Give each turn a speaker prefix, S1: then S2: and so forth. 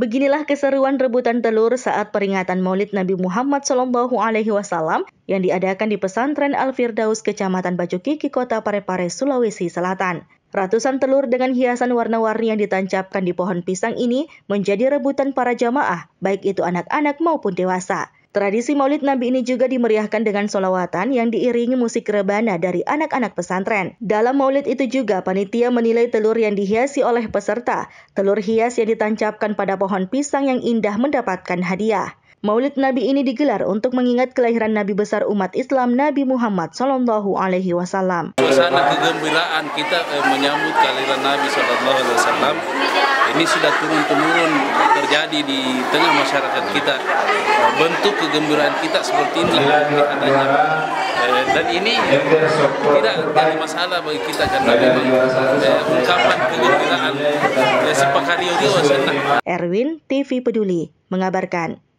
S1: Beginilah keseruan rebutan telur saat peringatan Maulid Nabi Muhammad Shallallahu Alaihi Wasallam yang diadakan di pesantren Al Firdaus, Kecamatan Bajukiki, Kota Parepare, Sulawesi Selatan. Ratusan telur dengan hiasan warna-warni yang ditancapkan di pohon pisang ini menjadi rebutan para jamaah, baik itu anak-anak maupun dewasa. Tradisi maulid Nabi ini juga dimeriahkan dengan solawatan yang diiringi musik rebana dari anak-anak pesantren. Dalam maulid itu juga panitia menilai telur yang dihiasi oleh peserta. Telur hias yang ditancapkan pada pohon pisang yang indah mendapatkan hadiah. Maulid Nabi ini digelar untuk mengingat kelahiran Nabi besar umat Islam Nabi Muhammad Shallallahu Alaihi Wasallam.
S2: Suasana kegembiraan kita eh, menyambut kelahiran Nabi Shallallahu Alaihi Wasallam ini sudah turun temurun terjadi di tengah masyarakat kita. Eh, bentuk kegembiraan kita seperti ini adanya eh, dan ini tidak jadi masalah bagi kita karena memang eh, ungkapan kegembiraan eh, sepakari
S1: Erwin TV Peduli mengabarkan.